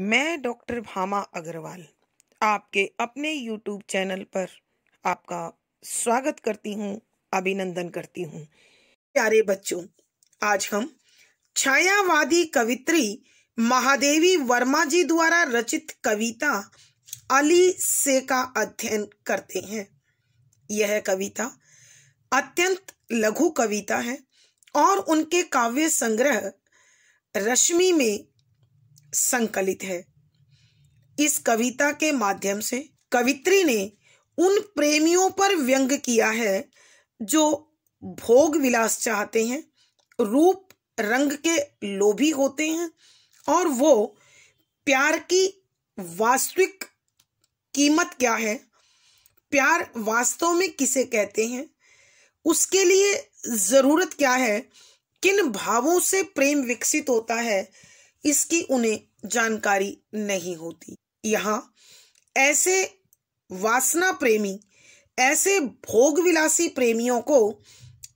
मैं डॉक्टर भामा अग्रवाल आपके अपने यूट्यूब चैनल पर आपका स्वागत करती हूँ अभिनंदन करती हूँ प्यारे बच्चों आज हम छायावादी कवित्री महादेवी वर्मा जी द्वारा रचित कविता अली से का अध्ययन करते हैं यह कविता अत्यंत लघु कविता है और उनके काव्य संग्रह रश्मि में संकलित है इस कविता के माध्यम से कवित्री ने उन प्रेमियों पर व्यंग किया है जो भोग विलास चाहते हैं रूप रंग के लोभी होते हैं और वो प्यार की वास्तविक कीमत क्या है प्यार वास्तव में किसे कहते हैं उसके लिए ज़रूरत क्या है किन भावों से प्रेम विकसित होता है इसकी उन्हें जानकारी नहीं होती यहाँ ऐसे वासना प्रेमी ऐसे भोग विलासी प्रेमियों को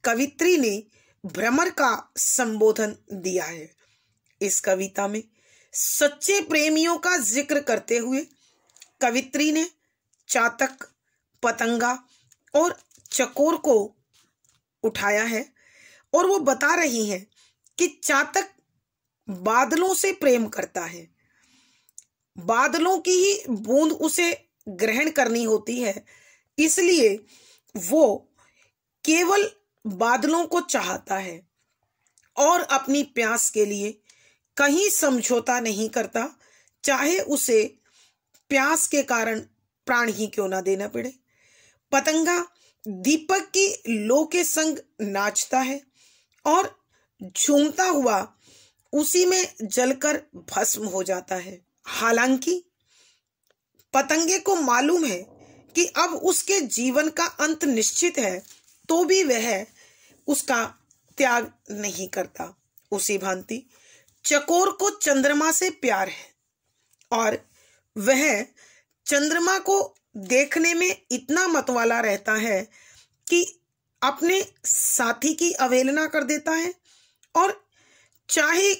कवित्री ने भ्रमर का संबोधन दिया है इस कविता में सच्चे प्रेमियों का जिक्र करते हुए कवित्री ने चातक पतंगा और चकोर को उठाया है और वो बता रही हैं कि चातक बादलों से प्रेम करता है बादलों की ही बूंद उसे ग्रहण करनी होती है इसलिए वो केवल बादलों को चाहता है और अपनी प्यास के लिए कहीं समझौता नहीं करता चाहे उसे प्यास के कारण प्राण ही क्यों ना देना पड़े पतंगा दीपक की लो के संग नाचता है और झूमता हुआ उसी में जलकर भस्म हो जाता है हालांकि पतंगे को मालूम है कि अब उसके जीवन का अंत निश्चित है तो भी वह उसका त्याग नहीं करता उसी भांति चकोर को चंद्रमा से प्यार है और वह चंद्रमा को देखने में इतना मतवाला रहता है कि अपने साथी की अवेलना कर देता है और चाहे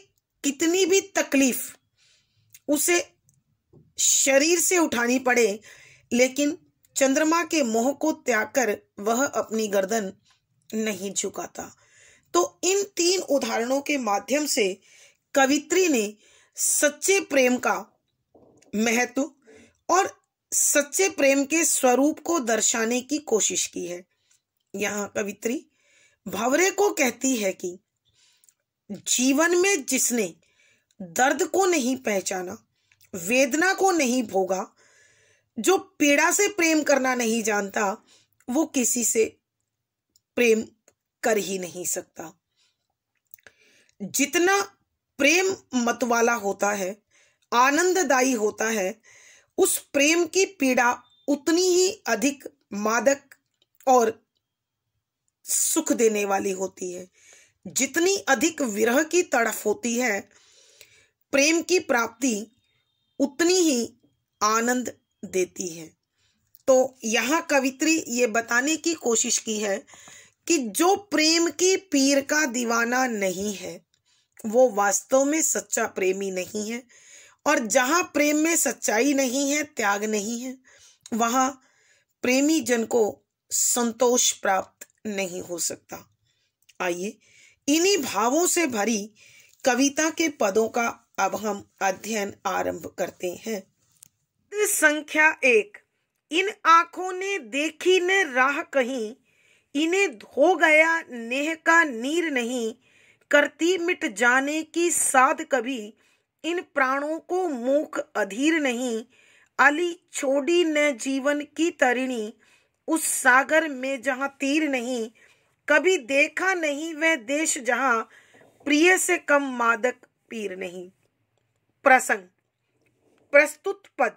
कितनी भी तकलीफ उसे शरीर से उठानी पड़े लेकिन चंद्रमा के मोह को त्याग कर वह अपनी गर्दन नहीं झुकाता तो इन तीन उदाहरणों के माध्यम से कवित्री ने सच्चे प्रेम का महत्व और सच्चे प्रेम के स्वरूप को दर्शाने की कोशिश की है यहाँ कवित्री भवरे को कहती है कि जीवन में जिसने दर्द को नहीं पहचाना वेदना को नहीं भोगा जो पीड़ा से प्रेम करना नहीं जानता वो किसी से प्रेम कर ही नहीं सकता जितना प्रेम मतवाला होता है आनंददायी होता है उस प्रेम की पीड़ा उतनी ही अधिक मादक और सुख देने वाली होती है जितनी अधिक विरह की तड़फ होती है प्रेम की प्राप्ति उतनी ही आनंद देती है तो यहाँ कवित्री ये बताने की कोशिश की है कि जो प्रेम की पीर का दीवाना नहीं है वो वास्तव में सच्चा प्रेमी नहीं है और जहाँ प्रेम में सच्चाई नहीं है त्याग नहीं है वहाँ प्रेमी जन को संतोष प्राप्त नहीं हो सकता आइए इन्हीं भावों से भरी कविता के पदों का अब हम अध्ययन आरंभ करते हैं संख्या एक इन आंखों ने देखी न राह कहीं इन्हें धो गया नेह का नीर नहीं करती मिट जाने की साध कभी इन प्राणों को मुख अधीर नहीं अली छोड़ी न जीवन की तरिणी उस सागर में जहां तीर नहीं कभी देखा नहीं वह देश जहां प्रिय से कम मादक पीर नहीं प्रसंग प्रस्तुत पद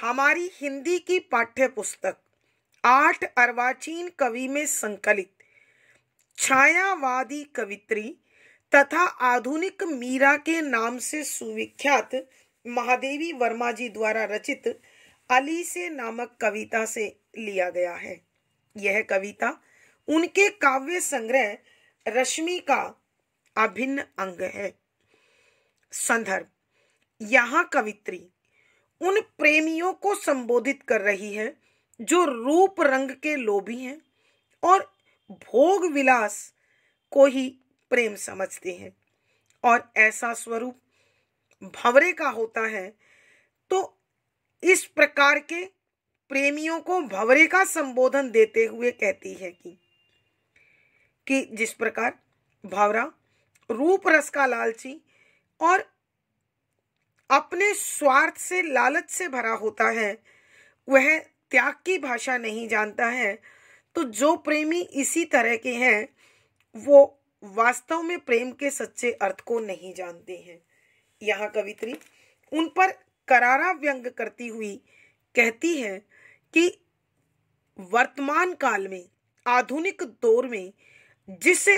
हमारी हिंदी की पाठ्य पुस्तक आठ अर्वाचीन कवि में संकलित छायावादी कवित्री तथा आधुनिक मीरा के नाम से सुविख्यात महादेवी वर्मा जी द्वारा रचित अली से नामक कविता से लिया गया है यह कविता उनके काव्य संग्रह रश्मि का अभिन्न अंग है संदर्भ यहाँ कवित्री उन प्रेमियों को संबोधित कर रही है जो रूप रंग के लोभी हैं और भोग विलास को ही प्रेम समझते हैं और ऐसा स्वरूप भवरे का होता है तो इस प्रकार के प्रेमियों को भवरे का संबोधन देते हुए कहती है कि कि जिस प्रकार भावरा रूप रस का लालची और अपने स्वार्थ से लालच से भरा होता है वह त्याग की भाषा नहीं जानता है तो जो प्रेमी इसी तरह के हैं वो वास्तव में प्रेम के सच्चे अर्थ को नहीं जानते हैं यहाँ कवित्री उन पर करारा व्यंग करती हुई कहती है कि वर्तमान काल में आधुनिक दौर में जिसे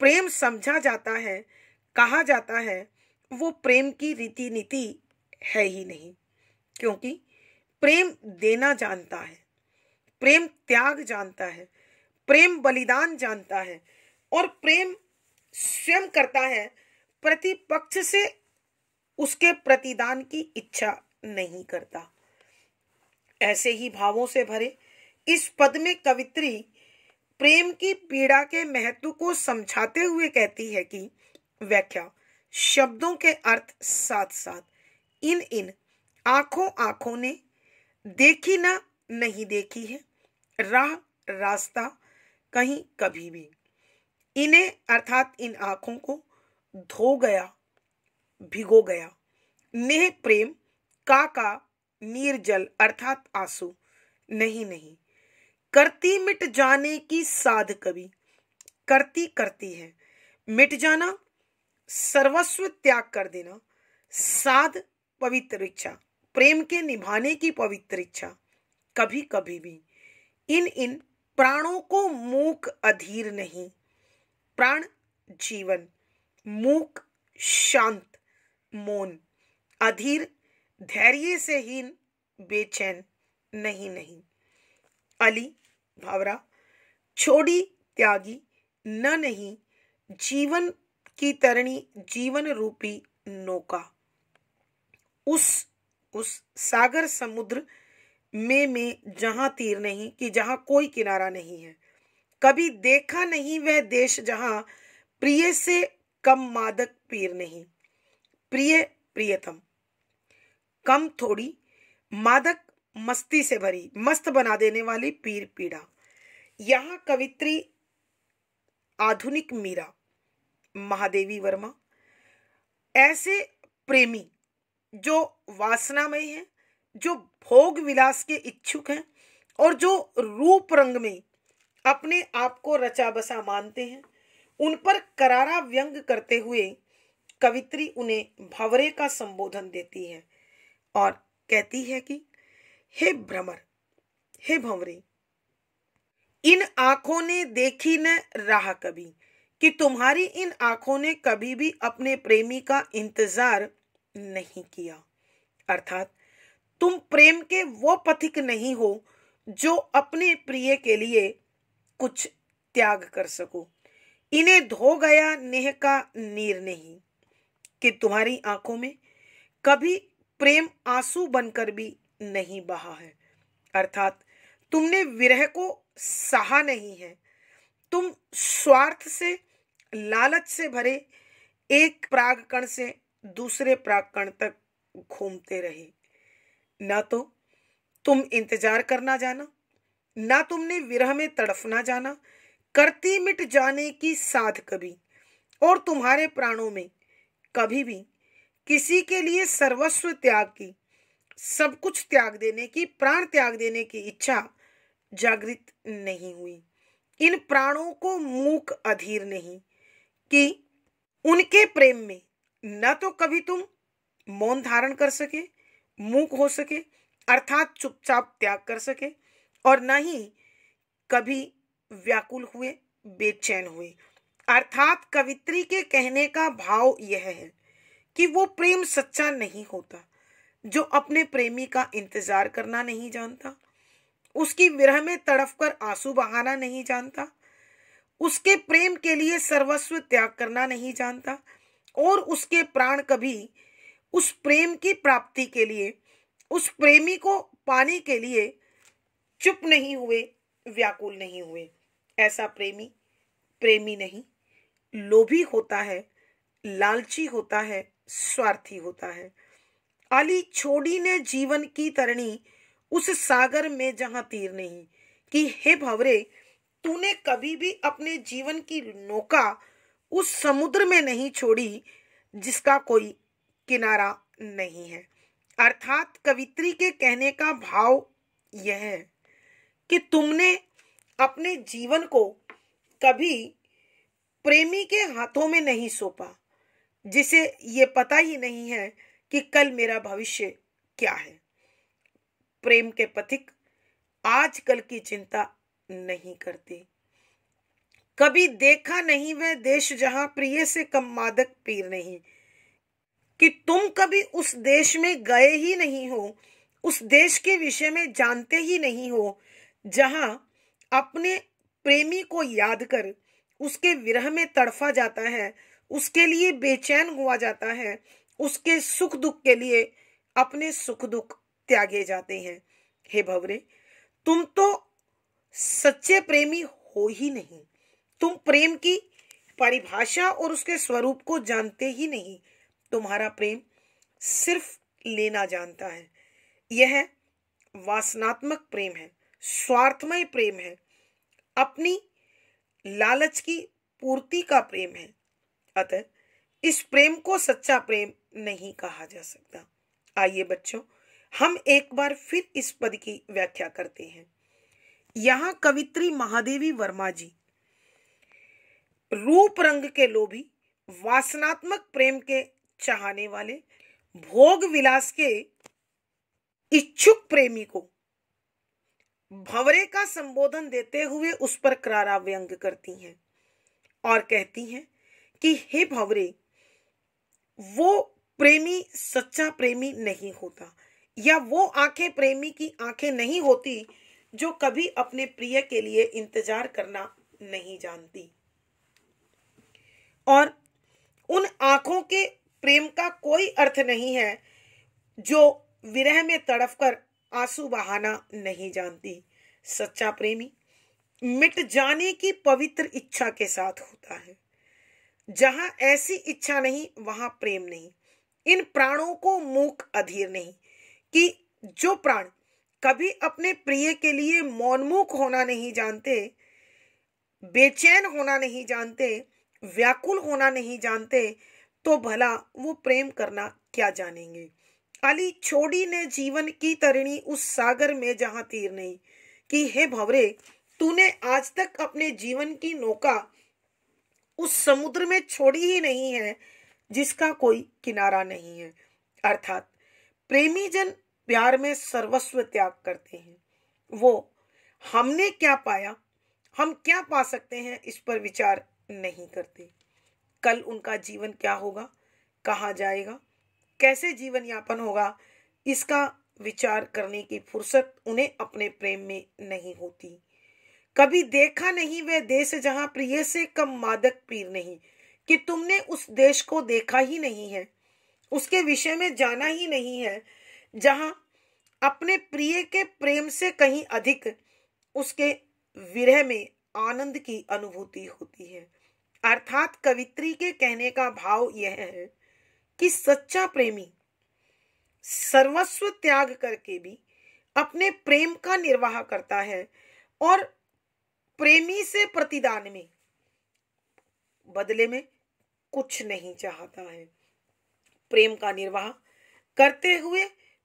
प्रेम समझा जाता है कहा जाता है वो प्रेम की रीति नीति है ही नहीं क्योंकि प्रेम देना जानता है प्रेम त्याग जानता है प्रेम बलिदान जानता है और प्रेम स्वयं करता है प्रतिपक्ष से उसके प्रतिदान की इच्छा नहीं करता ऐसे ही भावों से भरे इस पद में कवित्री प्रेम की पीड़ा के महत्व को समझाते हुए कहती है कि व्याख्या शब्दों के अर्थ साथ साथ इन इन आंखों आंखों ने देखी ना नहीं देखी है राह रास्ता कहीं कभी भी इन्हें अर्थात इन आंखों को धो गया भिगो गया नेह प्रेम का का नीर जल अर्थात आंसू नहीं नहीं करती मिट जाने की साध कवि करती करती है मिट जाना सर्वस्व त्याग कर देना साध पवित्र इच्छा प्रेम के निभाने की पवित्र इच्छा कभी कभी भी इन इन प्राणों को मूक अधीर नहीं प्राण जीवन मूक शांत मौन अधीर धैर्य से हीन बेचैन नहीं नहीं अली भावरा छोड़ी त्यागी न नहीं जीवन की तरणी जीवन रूपी नौका उस उस सागर समुद्र में में जहां तीर नहीं कि जहां कोई किनारा नहीं है कभी देखा नहीं वह देश जहां प्रिय से कम मादक पीर नहीं प्रिय प्रियतम कम थोड़ी मादक मस्ती से भरी मस्त बना देने वाली पीर पीड़ा यहाँ कवित्री आधुनिक मीरा महादेवी वर्मा ऐसे प्रेमी जो वासनामय हैं जो भोग विलास के इच्छुक हैं और जो रूप रंग में अपने आप को रचा बसा मानते हैं उन पर करारा व्यंग करते हुए कवित्री उन्हें भवरे का संबोधन देती है और कहती है कि हे भ्रमर हे भंवरे इन आंखों ने देखी न रहा कभी कि तुम्हारी इन आंखों ने कभी भी अपने प्रेमी का इंतजार नहीं किया अर्थात तुम प्रेम के वो पथिक नहीं हो जो अपने प्रिय के लिए कुछ त्याग कर सको इन्हें धो गया नेह का नीर नहीं कि तुम्हारी आंखों में कभी प्रेम आंसू बनकर भी नहीं बहा है अर्थात तुमने विरह को सहा नहीं है तुम स्वार्थ से लालच से भरे एक प्राग कण से दूसरे प्राग कण तक घूमते रहे ना तो तुम इंतजार करना जाना ना तुमने विरह में तड़फना जाना करती मिट जाने की साध कभी और तुम्हारे प्राणों में कभी भी किसी के लिए सर्वस्व त्याग की सब कुछ त्याग देने की प्राण त्याग देने की इच्छा जागृत नहीं हुई इन प्राणों को मूक अधीर नहीं कि उनके प्रेम में न तो कभी तुम मौन धारण कर सके मूक हो सके अर्थात चुपचाप त्याग कर सके और न ही कभी व्याकुल हुए बेचैन हुए अर्थात कवित्री के कहने का भाव यह है कि वो प्रेम सच्चा नहीं होता जो अपने प्रेमी का इंतजार करना नहीं जानता उसकी विरह में तड़फ कर आंसू बहाना नहीं जानता उसके प्रेम के लिए सर्वस्व त्याग करना नहीं जानता और उसके प्राण कभी उस प्रेम की प्राप्ति के लिए उस प्रेमी को पाने के लिए चुप नहीं हुए व्याकुल नहीं हुए ऐसा प्रेमी प्रेमी नहीं लोभी होता है लालची होता है स्वार्थी होता है अली छोड़ी ने जीवन की तरणी उस सागर में जहां तीर नहीं कि हे भवरे तूने कभी भी अपने जीवन की नौका उस समुद्र में नहीं छोड़ी जिसका कोई किनारा नहीं है अर्थात कवित्री के कहने का भाव यह है कि तुमने अपने जीवन को कभी प्रेमी के हाथों में नहीं सौंपा जिसे ये पता ही नहीं है कि कल मेरा भविष्य क्या है प्रेम के पथिक आज कल की चिंता नहीं करते कभी देखा नहीं वह देश जहां प्रिय से कम मादक पीर नहीं कि तुम कभी उस देश में गए ही नहीं हो उस देश के विषय में जानते ही नहीं हो जहां अपने प्रेमी को याद कर उसके विरह में तड़फा जाता है उसके लिए बेचैन हुआ जाता है उसके सुख दुख के लिए अपने सुख दुख त्यागे जाते हैं हे भवरे तुम तो सच्चे प्रेमी हो ही नहीं तुम प्रेम की परिभाषा और उसके स्वरूप को जानते ही नहीं तुम्हारा प्रेम सिर्फ लेना जानता है यह वासनात्मक प्रेम है स्वार्थमय प्रेम है अपनी लालच की पूर्ति का प्रेम है अतः इस प्रेम को सच्चा प्रेम नहीं कहा जा सकता आइए बच्चों हम एक बार फिर इस पद की व्याख्या करते हैं यहाँ कवित्री महादेवी वर्मा जी रूप रंग के लोभी वासनात्मक प्रेम के चाहने वाले भोग विलास के इच्छुक प्रेमी को भवरे का संबोधन देते हुए उस पर करारा व्यंग करती हैं और कहती हैं कि हे भवरे वो प्रेमी सच्चा प्रेमी नहीं होता या वो आंखें प्रेमी की आंखें नहीं होती जो कभी अपने प्रिय के लिए इंतजार करना नहीं जानती और उन आंखों के प्रेम का कोई अर्थ नहीं है जो विरह में तड़फकर आंसू बहाना नहीं जानती सच्चा प्रेमी मिट जाने की पवित्र इच्छा के साथ होता है जहां ऐसी इच्छा नहीं वहां प्रेम नहीं इन प्राणों को मूक अधीर नहीं कि जो प्राण कभी अपने प्रिय के लिए मौनमुख होना नहीं जानते बेचैन होना नहीं जानते व्याकुल होना नहीं जानते तो भला वो प्रेम करना क्या जानेंगे अली छोड़ी ने जीवन की तरिणी उस सागर में जहां तीर नहीं कि हे भवरे तूने आज तक अपने जीवन की नौका उस समुद्र में छोड़ी ही नहीं है जिसका कोई किनारा नहीं है अर्थात प्रेमी जन प्यार में सर्वस्व त्याग करते हैं वो हमने क्या पाया हम क्या पा सकते हैं इस पर विचार नहीं करते कल उनका जीवन क्या होगा कहाँ जाएगा कैसे जीवन यापन होगा इसका विचार करने की फुर्सत उन्हें अपने प्रेम में नहीं होती कभी देखा नहीं वह देश जहां प्रिय से कम मादक पीर नहीं कि तुमने उस देश को देखा ही नहीं है उसके विषय में जाना ही नहीं है जहां अपने प्रिय के प्रेम से कहीं अधिक उसके विरह में आनंद की अनुभूति होती है अर्थात कवित्री के कहने का भाव यह है कि सच्चा प्रेमी सर्वस्व त्याग करके भी अपने प्रेम का निर्वाह करता है और प्रेमी से प्रतिदान में बदले में कुछ नहीं चाहता है प्रेम का निर्वाह करते हुए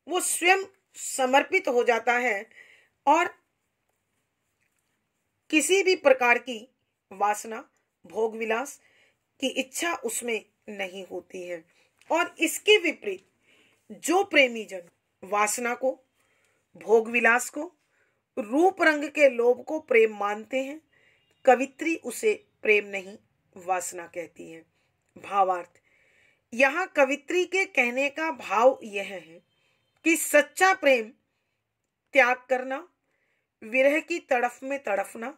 वो स्वयं समर्पित हो जाता है और किसी भी प्रकार की वासना भोग विलास की इच्छा उसमें नहीं होती है और इसके विपरीत जो प्रेमी जन वासना को भोग विलास को रूप रंग के लोभ को प्रेम मानते हैं कवित्री उसे प्रेम नहीं वासना कहती है भावार्थ यहाँ कवित्री के कहने का भाव यह है कि सच्चा प्रेम त्याग करना विरह की तड़फ में तड़फना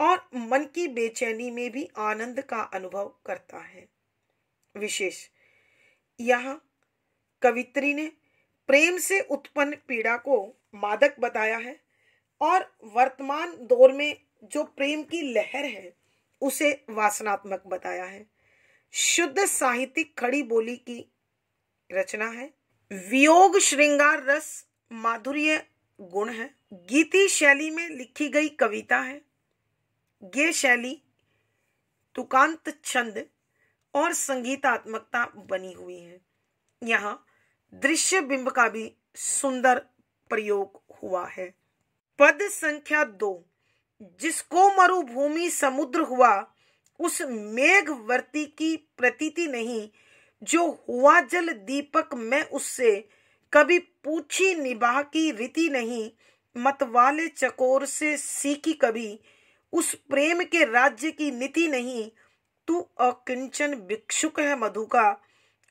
और मन की बेचैनी में भी आनंद का अनुभव करता है विशेष यहाँ कवित्री ने प्रेम से उत्पन्न पीड़ा को मादक बताया है और वर्तमान दौर में जो प्रेम की लहर है उसे वासनात्मक बताया है शुद्ध साहित्यिक खड़ी बोली की रचना है वियोग श्रृंगार रस माधुर्य गुण है गीति शैली में लिखी गई कविता है ये शैली तुकांत छंद और संगीतात्मकता बनी हुई है यहाँ दृश्य बिंब का भी सुंदर प्रयोग हुआ है पद संख्या दो जिसको मरुभूमि समुद्र हुआ उस मेघवर्ती की प्रतीति नहीं जो हुआ जल दीपक में उससे कभी पूछी निभा की रीति नहीं मतवाले चकोर से सीखी कभी उस प्रेम के राज्य की नीति नहीं तू अकिंचन भिक्षुक है मधु का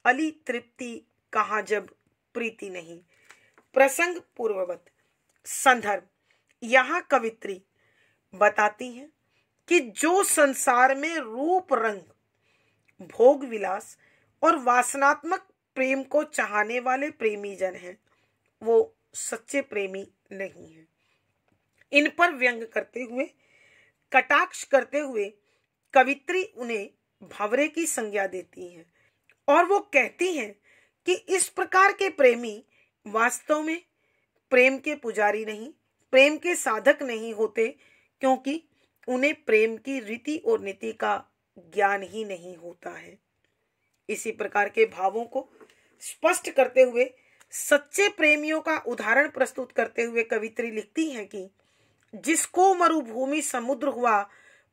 अली तृप्ति कहा जब प्रीति नहीं प्रसंग पूर्ववत संदर्भ यहाँ कवित्री बताती हैं कि जो संसार में रूप रंग भोग विलास और वासनात्मक प्रेम को चाहने वाले प्रेमी जन हैं वो सच्चे प्रेमी नहीं है इन पर व्यंग करते हुए कटाक्ष करते हुए कवित्री उन्हें भवरे की संज्ञा देती है और वो कहती हैं कि इस प्रकार के प्रेमी वास्तव में प्रेम के पुजारी नहीं प्रेम के साधक नहीं होते क्योंकि उन्हें प्रेम की रीति और नीति का ज्ञान ही नहीं होता है इसी प्रकार के भावों को स्पष्ट करते हुए सच्चे प्रेमियों का उदाहरण प्रस्तुत करते हुए कवित्री लिखती हैं कि जिसको मरुभूमि समुद्र हुआ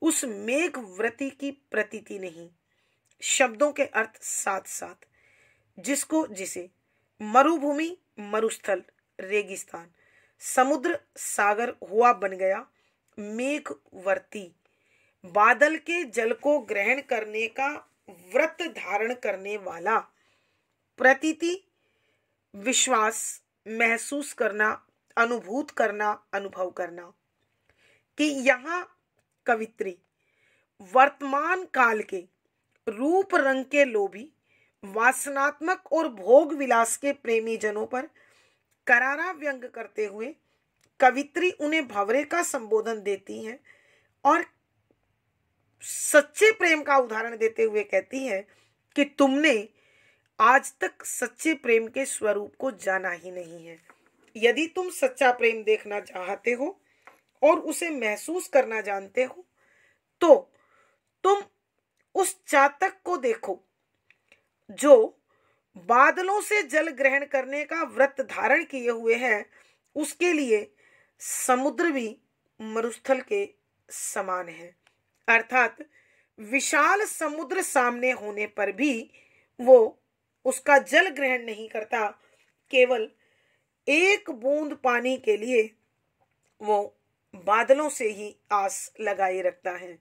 उस मेघ व्रति की प्रतीति नहीं शब्दों के अर्थ साथ साथ जिसको जिसे मरुभूमि मरुस्थल रेगिस्तान समुद्र सागर हुआ बन गया मेघवर्ती बादल के जल को ग्रहण करने का व्रत धारण करने वाला प्रतीति विश्वास महसूस करना अनुभूत करना अनुभव करना कि यहाँ कवित्री वर्तमान काल के रूप रंग के लोभी वासनात्मक और भोग विलास के प्रेमी जनों पर करारा व्यंग करते हुए कवित्री उन्हें भवरे का संबोधन देती हैं और सच्चे प्रेम का उदाहरण देते हुए कहती हैं कि तुमने आज तक सच्चे प्रेम के स्वरूप को जाना ही नहीं है यदि तुम सच्चा प्रेम देखना चाहते हो और उसे महसूस करना जानते हो तो तुम उस चातक को देखो जो बादलों से जल ग्रहण करने का व्रत धारण किए हुए है उसके लिए समुद्र भी मरुस्थल के समान है अर्थात विशाल समुद्र सामने होने पर भी वो उसका जल ग्रहण नहीं करता केवल एक बूंद पानी के लिए वो बादलों से ही आस लगाए रखता है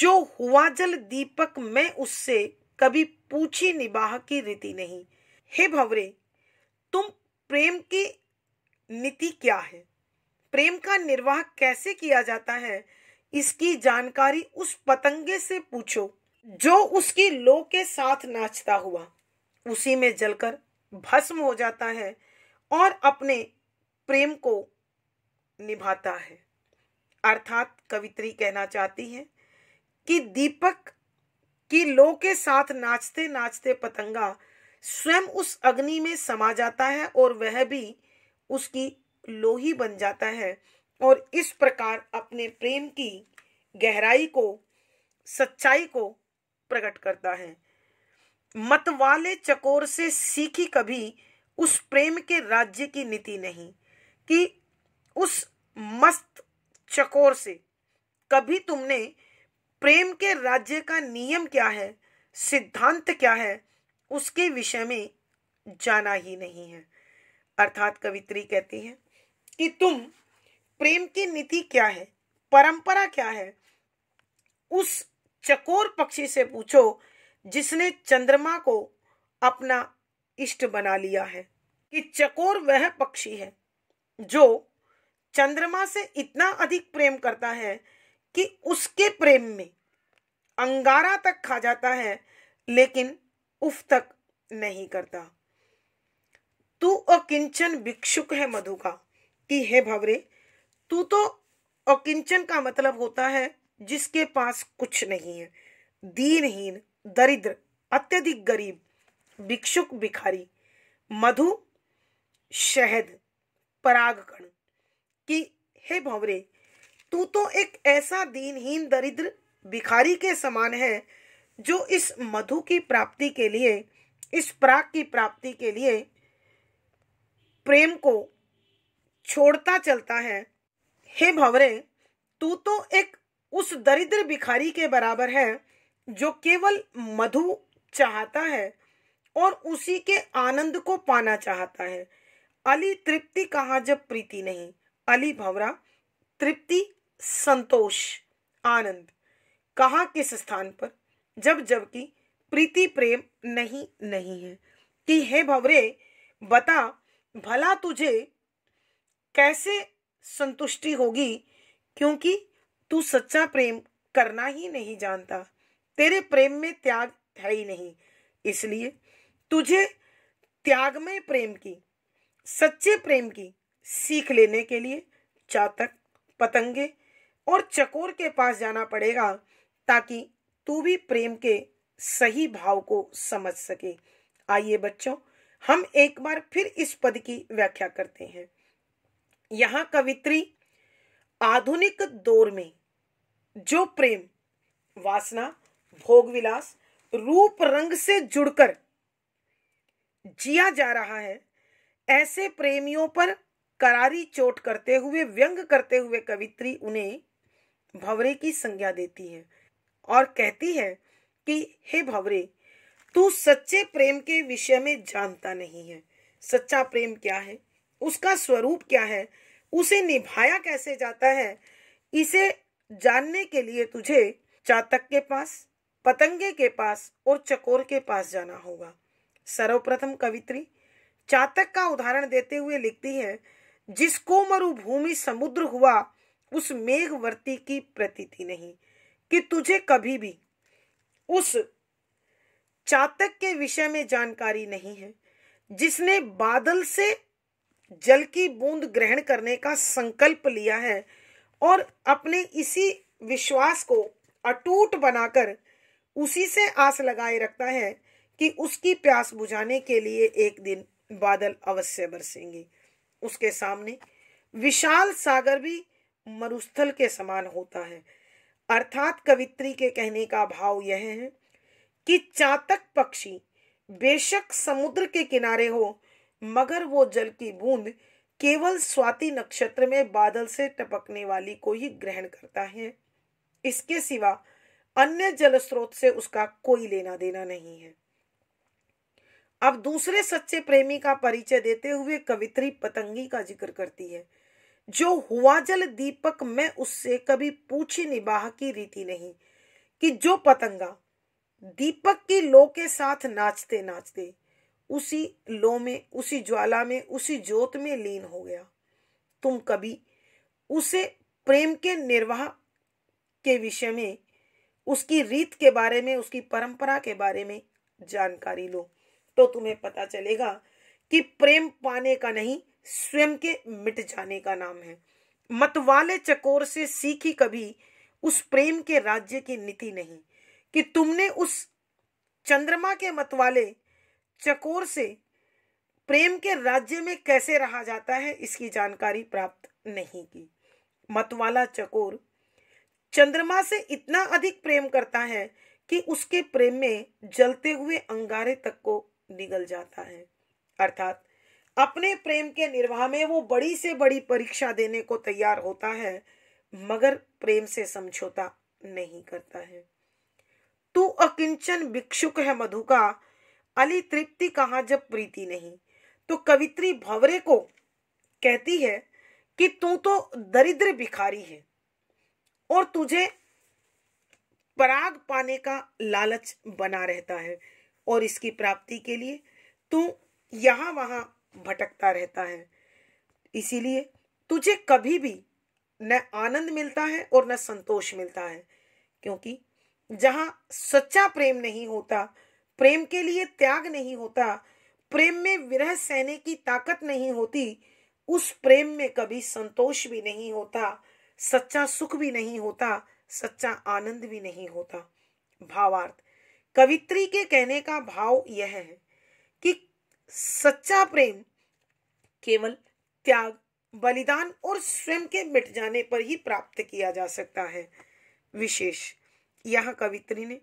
जो हुआ जल दीपक में उससे कभी पूछी निबाह की रीति नहीं हे भवरे तुम प्रेम की नीति क्या है प्रेम का निर्वाह कैसे किया जाता है इसकी जानकारी उस पतंगे से पूछो जो उसकी लो के साथ नाचता हुआ उसी में जलकर भस्म हो जाता है और अपने प्रेम को निभाता है अर्थात कवित्री कहना चाहती है कि दीपक की लो के साथ नाचते नाचते पतंगा स्वयं उस अग्नि में समा जाता है और वह भी उसकी लोही बन जाता है और इस प्रकार अपने प्रेम की गहराई को सच्चाई को प्रकट करता है मत वाले चकोर से सीखी कभी उस प्रेम के राज्य की नीति नहीं कि उस मस्त चकोर से कभी तुमने प्रेम के राज्य का नियम क्या है सिद्धांत क्या है उसके विषय में जाना ही नहीं है अर्थात कवित्री कहती है कि तुम प्रेम की नीति क्या है परंपरा क्या है उस चकोर पक्षी से पूछो जिसने चंद्रमा को अपना इष्ट बना लिया है कि चकोर वह पक्षी है जो चंद्रमा से इतना अधिक प्रेम करता है कि उसके प्रेम में अंगारा तक खा जाता है लेकिन उफ तक नहीं करता तू अकिंचन भिक्षुक है मधु का कि हे भवरे तू तो अकिंचन का मतलब होता है जिसके पास कुछ नहीं है दीनहीन दरिद्र अत्यधिक गरीब भिक्षुक भिखारी मधु शहद परागकण कि हे भवरे तू तो एक ऐसा दीनहीन दरिद्र भिखारी के समान है जो इस मधु की प्राप्ति के लिए इस प्राग की प्राप्ति के लिए प्रेम को छोड़ता चलता है हे भवरे तू तो एक उस दरिद्र भिखारी के बराबर है जो केवल मधु चाहता है और उसी के आनंद को पाना चाहता है अली तृप्ति कहा जब प्रीति नहीं अली भवरा तृप्ति संतोष आनंद कहा किस स्थान पर जब जबकि प्रीति प्रेम नहीं नहीं है कि हे भवरे बता भला तुझे कैसे संतुष्टि होगी क्योंकि तू सच्चा प्रेम करना ही नहीं जानता तेरे प्रेम में त्याग है ही नहीं इसलिए तुझे त्याग में प्रेम की सच्चे प्रेम की सीख लेने के लिए चातक पतंगे और चकोर के पास जाना पड़ेगा ताकि तू भी प्रेम के सही भाव को समझ सके आइए बच्चों हम एक बार फिर इस पद की व्याख्या करते हैं यहाँ कवित्री आधुनिक दौर में जो प्रेम वासना भोग विलास रूप रंग से जुड़कर जिया जा रहा है ऐसे प्रेमियों पर करारी चोट करते हुए व्यंग करते हुए कवित्री उन्हें भवरे की संज्ञा देती है और कहती है कि हे भवरे तू सच्चे प्रेम के विषय में जानता नहीं है सच्चा प्रेम क्या है उसका स्वरूप क्या है उसे निभाया कैसे जाता है इसे जानने के लिए तुझे चातक के पास पतंगे के पास और चकोर के पास जाना होगा सर्वप्रथम कवित्री चातक का उदाहरण देते हुए लिखती है जिसको मरुभूमि समुद्र हुआ उस मेघवर्ती की प्रतीति नहीं कि तुझे कभी भी उस चातक के विषय में जानकारी नहीं है जिसने बादल से जल की बूंद ग्रहण करने का संकल्प लिया है और अपने इसी विश्वास को अटूट बनाकर उसी से आस लगाए रखता है कि उसकी प्यास बुझाने के लिए एक दिन बादल अवश्य बरसेंगे उसके सामने विशाल सागर भी मरुस्थल के समान होता है अर्थात कवित्री के कहने का भाव यह है कि चातक पक्षी बेशक समुद्र के किनारे हो मगर वो जल की बूंद केवल स्वाति नक्षत्र में बादल से टपकने वाली को ही ग्रहण करता है इसके सिवा अन्य जल स्रोत से उसका कोई लेना देना नहीं है अब दूसरे सच्चे प्रेमी का परिचय देते हुए कवित्री पतंगी का जिक्र करती है जो हुआ जल दीपक में उससे कभी पूछी निबाह की रीति नहीं कि जो पतंगा दीपक की लो के साथ नाचते नाचते उसी लो में उसी ज्वाला में उसी ज्योत में लीन हो गया तुम कभी उसे प्रेम के निर्वाह के विषय में उसकी रीत के बारे में उसकी परंपरा के बारे में जानकारी लो तो तुम्हें पता चलेगा कि प्रेम पाने का नहीं स्वयं के मिट जाने का नाम है मतवाले चकोर से सीखी कभी उस प्रेम के राज्य की नीति नहीं कि तुमने उस चंद्रमा के मतवाले चकोर से प्रेम के राज्य में कैसे रहा जाता है इसकी जानकारी प्राप्त नहीं की मतवाला चकोर चंद्रमा से इतना अधिक प्रेम करता है कि उसके प्रेम में जलते हुए अंगारे तक को निगल जाता है अर्थात अपने प्रेम के निर्वाह में वो बड़ी से बड़ी परीक्षा देने को तैयार होता है मगर प्रेम से समझौता नहीं करता है तू अकिंचन भिक्षुक है मधु का अली तृप्ति कहा जब प्रीति नहीं तो कवित्री भवरे को कहती है कि तू तो दरिद्र भिखारी है और तुझे पराग पाने का लालच बना रहता है और इसकी प्राप्ति के लिए तू यहां वहां भटकता रहता है इसीलिए तुझे कभी भी न आनंद मिलता है और न संतोष मिलता है क्योंकि जहां सच्चा प्रेम नहीं होता प्रेम के लिए त्याग नहीं होता प्रेम में विरह सहने की ताकत नहीं होती उस प्रेम में कभी संतोष भी नहीं होता सच्चा सुख भी नहीं होता सच्चा आनंद भी नहीं होता भावार्थ कवित्री के कहने का भाव यह है कि सच्चा प्रेम केवल त्याग बलिदान और स्वयं के मिट जाने पर ही प्राप्त किया जा सकता है विशेष यह कवित्री ने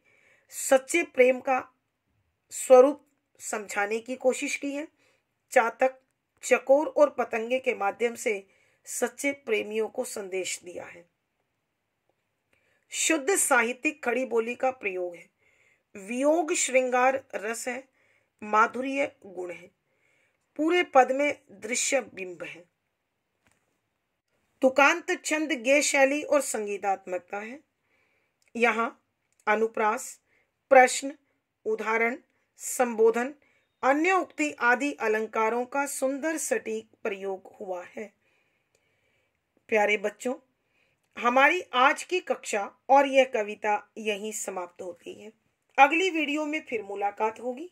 सच्चे प्रेम का स्वरूप समझाने की कोशिश की है चातक चकोर और पतंगे के माध्यम से सच्चे प्रेमियों को संदेश दिया है शुद्ध साहित्यिक खड़ी बोली का प्रयोग है वियोग श्रृंगार रस है माधुर्य गुण है पूरे पद में दृश्य बिंब है तुकांत छंद गे शैली और संगीतात्मकता है यहाँ अनुप्रास प्रश्न उदाहरण संबोधन अन्य उक्ति आदि अलंकारों का सुंदर सटीक प्रयोग हुआ है प्यारे बच्चों हमारी आज की कक्षा और यह कविता यहीं समाप्त होती है अगली वीडियो में फिर मुलाकात होगी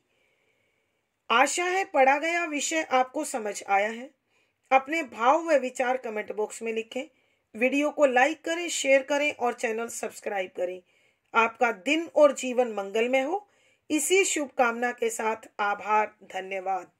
आशा है पढ़ा गया विषय आपको समझ आया है अपने भाव व विचार कमेंट बॉक्स में लिखें वीडियो को लाइक करें शेयर करें और चैनल सब्सक्राइब करें आपका दिन और जीवन मंगलमय हो इसी शुभकामना के साथ आभार धन्यवाद